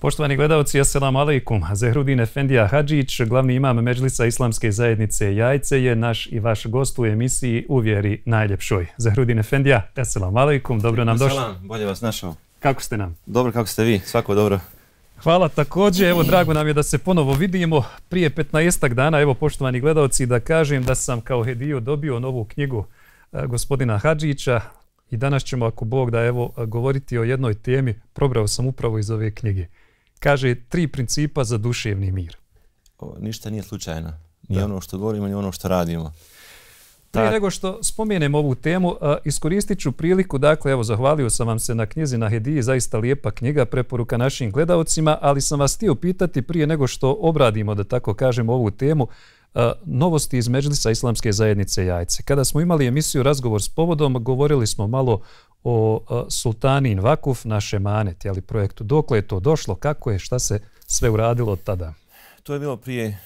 Poštovani gledalci, assalamu alaikum. Zehrudin Efendija Hadžić, glavni imam Međlisa Islamske zajednice Jajce, je naš i vaš gost u emisiji Uvjeri najljepšoj. Zehrudin Efendija, assalamu alaikum, dobro nam došli. bolje vas našao. Kako ste nam? Dobro, kako ste vi? Svako dobro. Hvala također, evo drago nam je da se ponovo vidimo. Prije 15 dana, evo poštovani gledaoci, da kažem da sam kao hediju dobio novu knjigu e, gospodina Hadžića i danas ćemo, ako Bog da, evo govoriti o jednoj temi, probrao sam upravo iz ove knjige kaže tri principa za duševni mir. ništa nije slučajno. Ni ono što govorimo, ni ono što radimo. Prije nego što spomenem ovu temu, a, iskoristit ću priliku, dakle, evo, zahvalio sam vam se na knjizi na Hediji, zaista lijepa knjiga, preporuka našim gledaocima ali sam vas htio pitati prije nego što obradimo, da tako kažem, ovu temu, novosti iz Međlisa Islamske zajednice Jajce. Kada smo imali emisiju Razgovor s povodom, govorili smo malo o Sultanin Vakuf, naše manet, ali projektu. Dokle je to došlo, kako je, šta se sve uradilo tada? To je bilo prije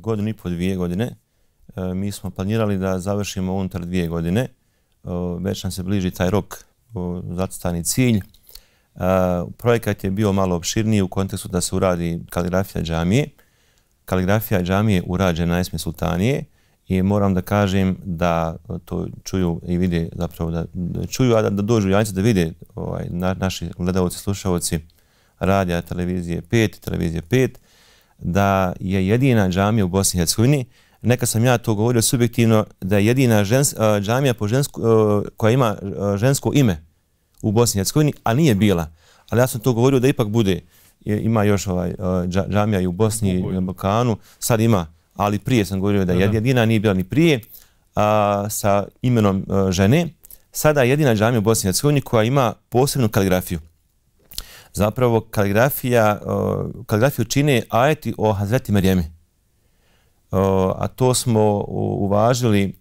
godinu i pol, dvije godine. E, mi smo planirali da završimo unutar dvije godine. već nam se bliži taj rok, zatstani cilj. E, projekat je bio malo opširniji u kontekstu da se uradi kaligrafija džamije. Kaligrafija džamije urađena na Esme Sultanije i moram da kažem da e, to čuju i vide zapravo da, čuju, a da, da dođu jajce da vide ovaj, naši gledalci, slušalci radija, televizije 5, televizije 5, da je jedina džamija u Bosni i neka sam ja to govorio subjektivno, da je jedina žens, e, džamija po e, koja ima žensko ime u Bosni i a nije bila. Ali ja sam to govorio da ipak bude, ima još ovaj, džamija i u Bosni i Balkanu, sad ima ali prije sam govorio da je jedina, nije bila ni prije, a, sa imenom e, žene. Sada je jedina džamija u Bosni i koja ima posebnu kaligrafiju. Zapravo kaligrafija, e, kaligrafiju čine ajeti o Hazreti Marijemi. E, a to smo uvažili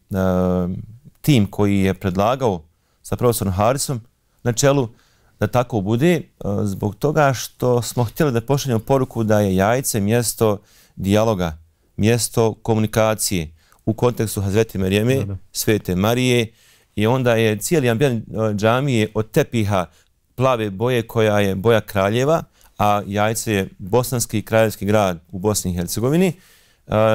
tim koji je predlagao sa profesorom Harisom na čelu da tako bude zbog toga što smo htjeli da pošaljemo poruku da je jajce mjesto dijaloga, mjesto komunikacije u kontekstu Hazreti Rijeme Svete Marije i onda je cijeli ambijent e, džamije od tepiha plave boje koja je boja kraljeva, a Jajce je bosanski kraljevski grad u Bosni i Hercegovini, e,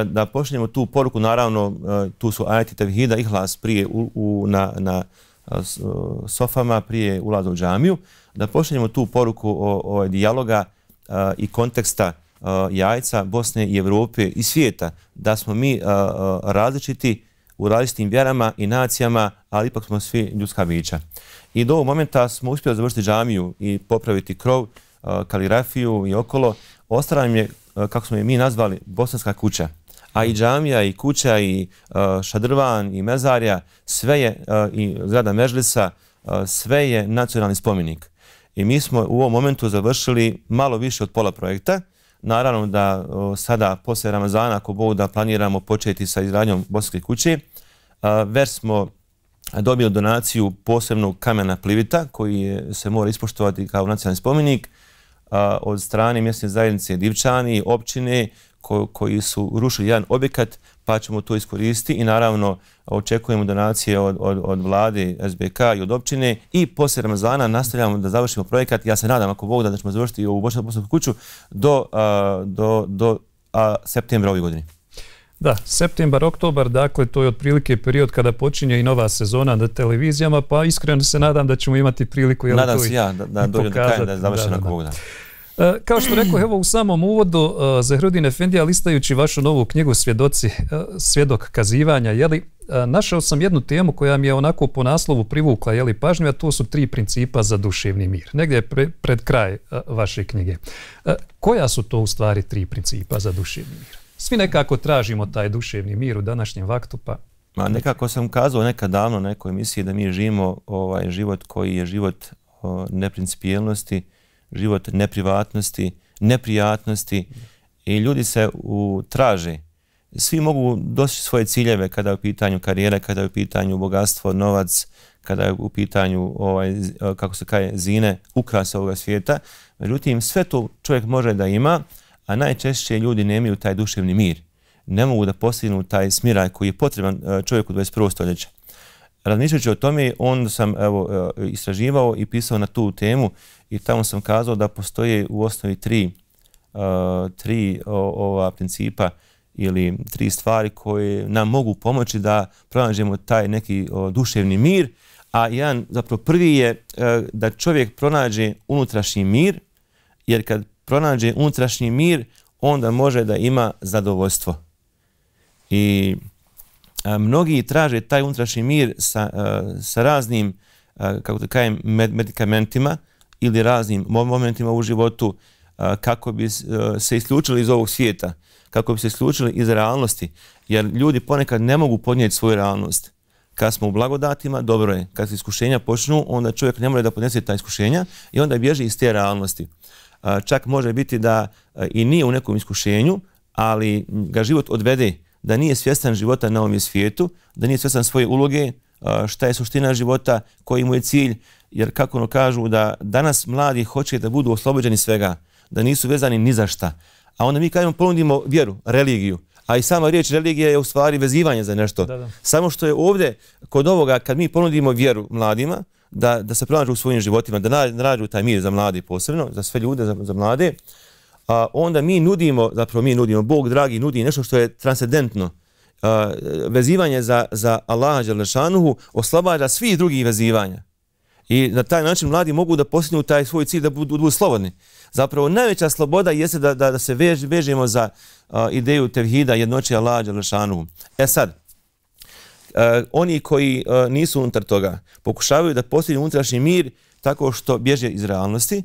da pošaljemo tu poruku, naravno e, tu su ajati tevhida i hlas prije na, sofama, prije ulaza u džamiju, da pošaljemo tu poruku o dijaloga i konteksta jajca Bosne i Europe i svijeta, da smo mi različiti u različitim vjerama i nacijama, ali ipak smo svi ljudska bića. I do ovog momenta smo uspjeli završiti džamiju i popraviti krov, kaligrafiju i okolo. Ostala je, kako smo je mi nazvali, bosanska kuća. A i džamija, i kuća, i šadrvan, i mezarja, sve je, i zgrada Mežlisa, sve je nacionalni spomenik. I mi smo u ovom momentu završili malo više od pola projekta, Naravno da sada, poslije Ramazana, ako Bog da planiramo početi sa izgradnjom Bosanske kuće, već smo dobili donaciju posebnog kamena plivita koji se mora ispoštovati kao nacionalni spomenik od strane mjesne zajednice Divčani, općine koji su rušili jedan objekat, pa ćemo to iskoristiti i naravno očekujemo donacije od, vlade SBK i od općine i poslije Ramazana nastavljamo da završimo projekat. Ja se nadam ako Bog da, ćemo završiti i ovu Bosansku kuću do, do, septembra ove godine. Da, septembar, oktobar, dakle to je otprilike period kada počinje i nova sezona na televizijama, pa iskreno se nadam da ćemo imati priliku nadam se ja, da, da, dođem do kraja da završim ako E, kao što rekao, evo u samom uvodu, za e, Zahrudin Efendija, listajući vašu novu knjigu Svjedoci, e, svjedok kazivanja, jeli, našao sam jednu temu koja mi je onako po naslovu privukla li pažnju, a to su tri principa za duševni mir. Negdje pred kraj vaše knjige. Koja su to u stvari tri principa za duševni mir? Svi nekako tražimo taj duševni mir u današnjem vaktu, pa... Ma nekako sam kazao nekad davno na nekoj emisiji da mi živimo ovaj život koji je život neprincipijelnosti, život neprivatnosti, neprijatnosti i ljudi se u, traže. Svi mogu dostići svoje ciljeve kada je u pitanju karijere, kada je u pitanju bogatstvo, novac, kada je u pitanju, ovaj, e, kako se kaže, zine, ukrasa ovoga svijeta. Međutim, sve to čovjek može da ima, a najčešće ljudi nemaju taj duševni mir. Ne mogu da postignu taj smiraj koji je potreban e, čovjeku 21. stoljeća razmišljajući o tome, onda sam evo, e, istraživao i pisao na tu temu i tamo sam kazao da postoje u osnovi tri, e, tri ova principa ili tri stvari koje nam mogu pomoći da pronađemo taj neki duševni mir, a jedan, zapravo prvi je e, da čovjek pronađe unutrašnji mir, jer kad pronađe unutrašnji mir, onda može da ima zadovoljstvo. I mnogi traže taj unutrašnji mir sa, raznim, kako da kažem medikamentima ili raznim momentima u životu kako bi se isključili iz ovog svijeta, kako bi se isključili iz realnosti, jer ljudi ponekad ne mogu podnijeti svoju realnost. Kad smo u blagodatima, dobro je. Kad se iskušenja počnu, onda čovjek ne može da podnese ta iskušenja i onda bježi iz te realnosti. Čak može biti da i nije u nekom iskušenju, ali ga život odvede da nije svjestan života na ovom svijetu, da nije svjestan svoje uloge, šta je suština života, koji mu je cilj, jer kako ono kažu da danas mladi hoće da budu oslobođeni svega, da nisu vezani ni za šta. A onda mi kažemo ponudimo vjeru, religiju, a i sama riječ religija je u stvari vezivanje za nešto. Samo što je ovdje, kod ovoga, kad mi ponudimo vjeru mladima, da, da se pronađu u svojim životima, da nađu taj mir za mladi posebno, za sve ljude, za mlade, a, onda mi nudimo, zapravo mi nudimo, Bog dragi nudi nešto što je transcendentno. vezivanje za, za Allaha Đalešanuhu oslabađa svih drugih vezivanja. I na taj način mladi mogu da postignu taj svoj cilj da budu, slobodni. Zapravo najveća sloboda jeste da, da, se vežimo za ideju tevhida jednoće Allaha Đalešanuhu. E sad, oni koji nisu unutar toga pokušavaju da postignu unutrašnji mir tako što bježe iz realnosti,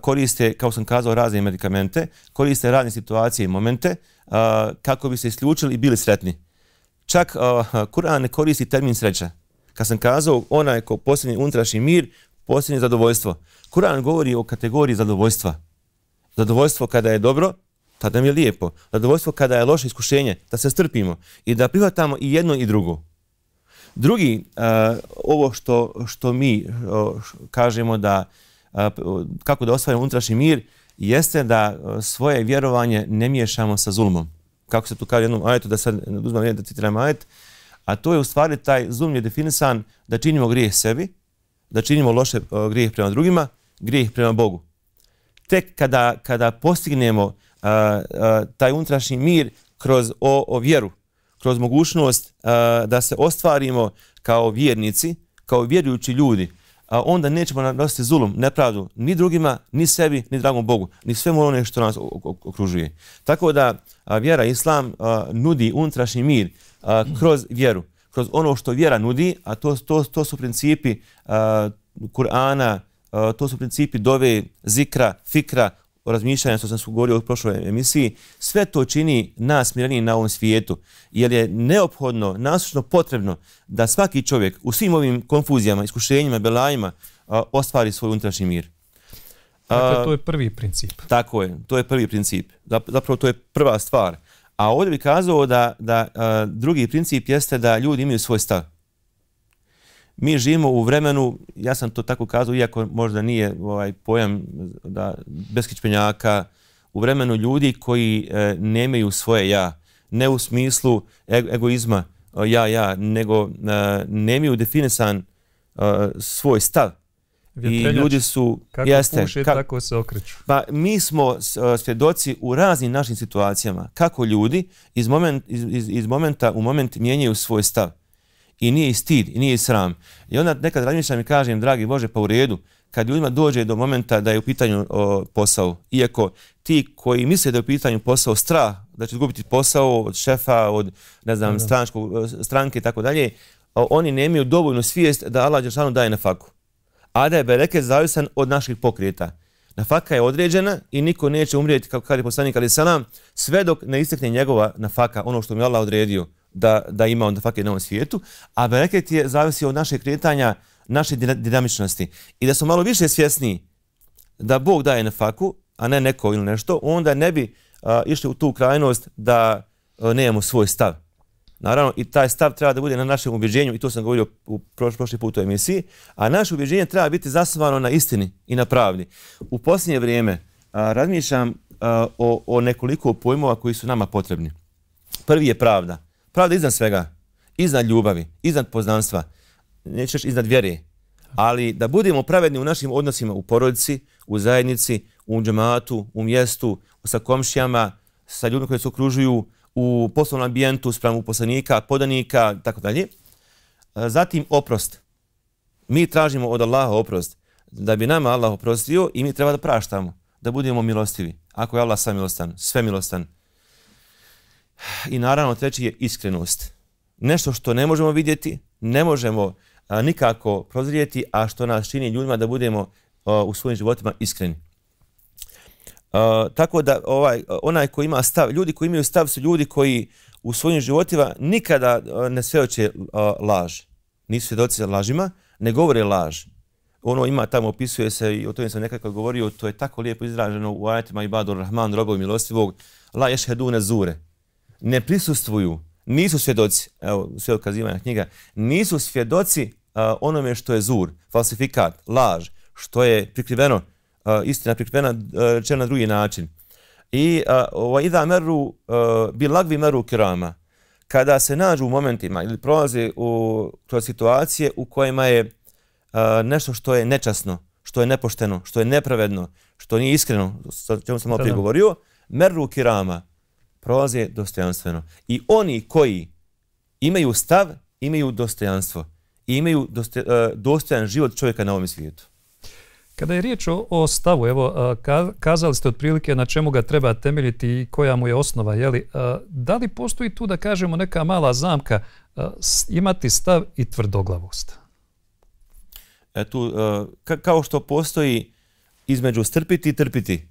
koriste, kao sam kazao, razne medikamente, koriste razne situacije i momente kako bi se isključili i bili sretni. Čak Kur'an ne koristi termin sreća. Kad sam kazao, ona je kao posljednji unutrašnji mir, posljednje zadovoljstvo. Kur'an govori o kategoriji zadovoljstva. Zadovoljstvo kada je dobro, tada mi je lijepo. Zadovoljstvo kada je loše iskušenje, da se strpimo i da prihvatamo i jedno i drugo. Drugi, ovo što, što mi kažemo da kako da ostvarimo unutrašnji mir, jeste da e, svoje vjerovanje ne miješamo sa zulmom. Kako se tu kaže jednom ajetu, da sad uzmem jedan da citiram ajet, a to je u stvari taj zulm je definisan da činimo grijeh sebi, da činimo loše e, grijeh prema drugima, grijeh prema Bogu. Tek kada, kada postignemo e, taj unutrašnji mir kroz o, vjeru, kroz mogućnost da se ostvarimo kao vjernici, kao vjerujući ljudi, onda nećemo nositi zulum, nepravdu, ni drugima, ni sebi, ni dragom Bogu, ni svemu onome što nas okružuje. Tako da vjera, islam nudi unutrašnji mir kroz vjeru, kroz ono što vjera nudi, a to, to su principi Kur'ana, to su principi dove, zikra, fikra, razmišljanja, što sam govorio u prošloj emisiji, sve to čini nas na ovom svijetu, jer je neophodno, nasučno potrebno da svaki čovjek u svim ovim konfuzijama, iskušenjima, belajima ostvari svoj unutrašnji mir. Dakle, to je prvi princip. Tako je, to je prvi princip. Zapravo, to je prva stvar. A ovdje bih kazao da, da drugi princip jeste da ljudi imaju svoj stav mi živimo u vremenu, ja sam to tako kazao, iako možda nije ovaj pojam da, beskičpenjaka, u vremenu ljudi koji e, nemaju svoje ja. Ne u smislu egoizma, e, ja, ja, nego e, nemaju definisan svoj stav. I ljudi su... Kako jeste, puše, tako se okreću. Pa mi smo svjedoci u raznim našim situacijama kako ljudi iz, iz momenta u moment mijenjaju svoj stav i nije i stid i nije sram. I onda nekad razmišljam i kažem, dragi Bože, pa u redu, kad ljudima dođe do momenta da je u pitanju posao, iako ti koji misle da je u pitanju posao strah, da će izgubiti posao od šefa, od ne znam, e, stranke i tako dalje, oni nemaju dovoljnu svijest da Allah Đeršanu daje na faku. A da je bereket zavisan od naših pokreta. faka je određena i niko neće umrijeti, kako kaže poslanik ali salam, sve dok ne istekne njegova na faka, ono što mi je Allah odredio da, da ima onda fakat na ovom svijetu, a bereket je od našeg kretanja, naše dinamičnosti. I da smo malo više svjesni da Bog daje na faku, a ne neko ili nešto, onda ne bi išli u tu krajnost da nemamo svoj stav. Naravno, i taj stav treba da bude na našem ubjeđenju, i to sam govorio u prošli, prošli put u emisiji, a naše ubjeđenje treba biti zasnovano na istini i na pravdi. U posljednje vrijeme razmišljam o, o nekoliko pojmova koji su nama potrebni. Prvi je pravda. Pravda iznad svega, iznad ljubavi, iznad poznanstva, nećeš iznad vjere. Ali da budemo pravedni u našim odnosima u porodici, u zajednici, u džematu, u mjestu, sa komšijama, sa ljudima koji se okružuju, u poslovnom ambijentu spram uposlenika, podanika, tako dalje. Zatim oprost. Mi tražimo od Allaha oprost. Da bi nama Allah oprostio i mi treba da praštamo, da budemo milostivi. Ako je Allah sam milostan, sve milostan. I naravno treći je iskrenost. Nešto što ne možemo vidjeti, ne možemo nikako prozrijeti, a što nas čini ljudima da budemo u svojim životima iskreni. tako da ovaj, onaj koji ima stav, ljudi koji imaju stav su ljudi koji u svojim životima nikada ne sveoče laž. Nisu svjedoci lažima, ne govore laž. Ono ima tamo, opisuje se i o tome sam nekako govorio, to je tako lijepo izraženo u ajatima Ibadur Rahman, robovi milostivog, la ješhedune zure ne prisustvuju, nisu svjedoci, evo sve knjiga, nisu svjedoci onome što je zur, falsifikat, laž, što je prikriveno, istina prikrivena rečena na drugi način. I ova Ida meru bi lagvi meru kirama. Kada se nađu u momentima ili prolaze u, kroz situacije u kojima je nešto što je nečasno, što je nepošteno, što je nepravedno, što nije iskreno, sa čemu sam opet govorio, meru kirama prolaze dostojanstveno. I oni koji imaju stav, imaju dostojanstvo. I imaju e, dostojan život čovjeka na ovom svijetu. Kada je riječ o, stavu, evo, e, kazali ste otprilike na čemu ga treba temeljiti i koja mu je osnova, jeli, e, da li postoji tu, da kažemo, neka mala zamka imati stav i tvrdoglavost? tu, kao što postoji između strpiti i trpiti,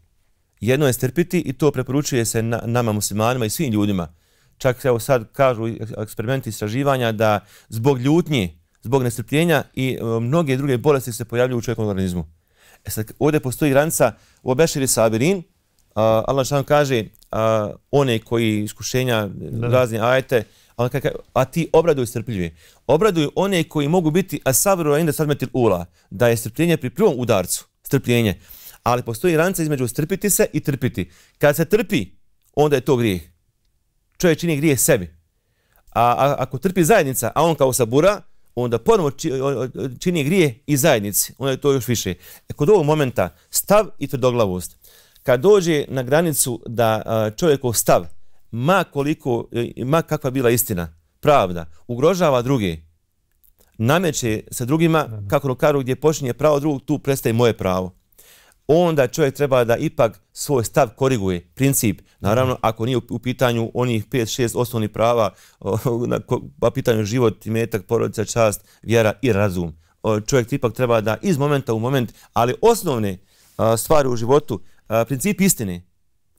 jedno je strpiti i to preporučuje se na, nama muslimanima i svim ljudima. Čak evo sad kažu eksperimenti istraživanja da zbog ljutnji, zbog nestrpljenja i e, mnoge druge bolesti se pojavljuju u čovjekovom organizmu. E sad, ovdje postoji granica u Obeširi Sabirin, Uh, Allah kaže one koji iskušenja e, da. razne ajete, a, ti obraduj strpljivi. Obraduj one koji mogu biti a inda sadmetil ula, da je strpljenje pri prvom udarcu, strpljenje ali postoji granica između strpiti se i trpiti. Kad se trpi, onda je to grijeh. Čovjek čini grijeh sebi. A, ako trpi zajednica, a on kao sabura, onda ponovo čini grijeh i zajednici. Onda je to još više. E, kod ovog momenta stav i tvrdoglavost. Kad dođe na granicu da čovjekov stav, ma koliko, e, ma kakva bila istina, pravda, ugrožava druge, nameće se drugima, kako karu gdje počinje pravo drugog, tu prestaje moje pravo onda čovjek treba da ipak svoj stav koriguje, princip. Naravno, mhm. ako nije u pitanju onih 5-6 osnovnih prava, na pa pitanju život, imetak, porodica, čast, vjera i razum. Čovjek ipak treba da iz momenta u moment, ali osnovne stvari u životu, princip istine.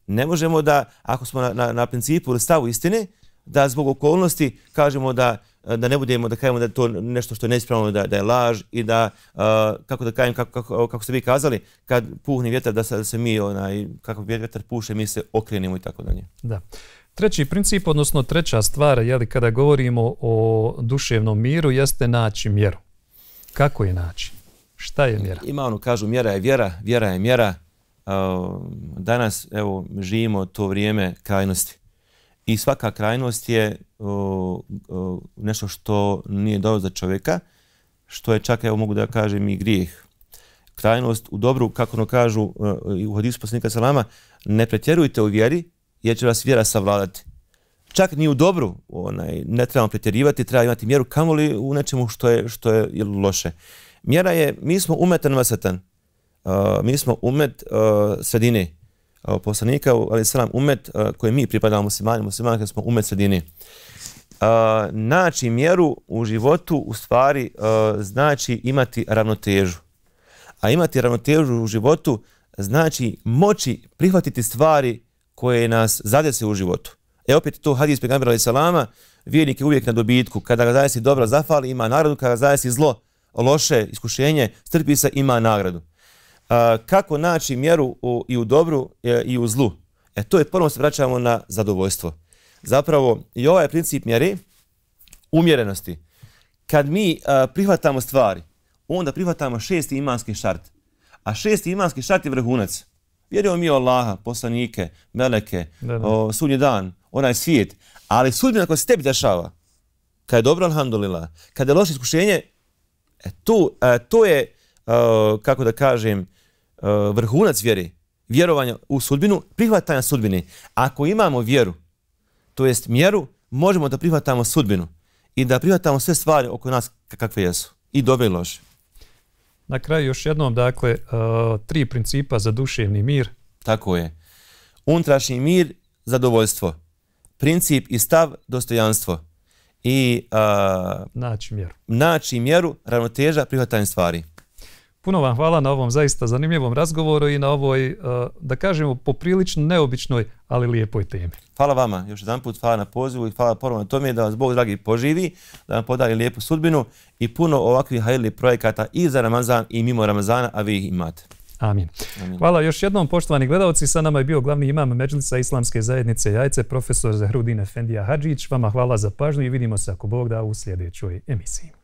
Ne možemo da, ako smo na, principu stavu istine, da zbog okolnosti kažemo da E, da ne budemo da kažemo da je to nešto što je neispravno, da, da je laž i da, e, kako da kažem, kako, kako, kako, ste vi kazali, kad puhne vjetar da se, se mi, onaj, kako vjetar puše, mi se okrenimo i tako dalje. Da. Treći princip, odnosno treća stvar, kada govorimo o duševnom miru, jeste naći mjeru. Kako je naći? Šta je mjera? Ima ono, kažu, mjera je vjera, vjera je mjera. danas, evo, živimo to vrijeme krajnosti i svaka krajnost je nešto što nije dobro za čovjeka, što je čak, evo mogu da kažem, i grijeh. Krajnost u dobru, kako ono kažu e, i u hadisu poslanika salama, ne pretjerujte u vjeri jer će vas vjera savladati. Čak ni u dobru onaj, ne trebamo pretjerivati, treba imati mjeru kamoli u nečemu što je, što je, loše. Mjera je, mi smo umetan vasetan, uh, e, mi smo umet uh, sredine, E, poslanika, ali selam umet e, koji mi pripadamo muslimani, muslimani smo umet sredini. E, naći mjeru u životu u stvari znači imati ravnotežu. A imati ravnotežu u životu znači moći prihvatiti stvari koje nas zadese u životu. E opet to hadis pegambera i salama, vjernik je uvijek na dobitku. Kada ga zadesi dobro zafali, ima nagradu, kada ga zadesi zlo, loše, iskušenje, strpi se, ima nagradu kako naći mjeru i u dobru e, i u zlu. E to je ponovno se vraćamo na zadovoljstvo. Zapravo i ovaj princip mjeri, umjerenosti. Kad mi prihvatamo stvari, onda prihvatamo šesti imanski šart. A šesti imanski šart je vrhunac. Vjerujemo mi Allaha, poslanike, meleke, da, sudnji dan, onaj svijet. Ali sudbina koja se tebi dešava, kad je dobro, alhamdulillah, kada je loše iskušenje, e, tu, e, to je, e, kako da kažem, E, vrhunac vjeri, vjerovanja u sudbinu, prihvatanja sudbine. Ako imamo vjeru, to jest mjeru, možemo da prihvatamo sudbinu i da prihvatamo sve stvari oko nas kakve jesu, i dobre i loše. Na kraju još jednom, dakle, e, tri principa za duševni mir. Tako je. Unutrašnji mir, zadovoljstvo. Princip i stav, dostojanstvo. I, e, mjeru. Naći mjeru, ravnoteža, prihvatanje stvari. Puno vam hvala na ovom zaista zanimljivom razgovoru i na ovoj, eh, da kažemo, poprilično neobičnoj, ali lijepoj temi. Hvala vama još jedan put, hvala na pozivu i hvala ponovno na tome da vas Bog dragi poživi, da vam podari lijepu sudbinu i puno ovakvih hajli projekata i za Ramazan i mimo Ramazana, a vi ih imate. Amin. Hvala još jednom, poštovani gledalci. Sa nama je bio glavni imam Međlica Islamske zajednice Jajce, profesor Zahrudin Efendija Hadžić. Vama hvala za pažnju i vidimo se ako Bog da u sljedećoj emisiji.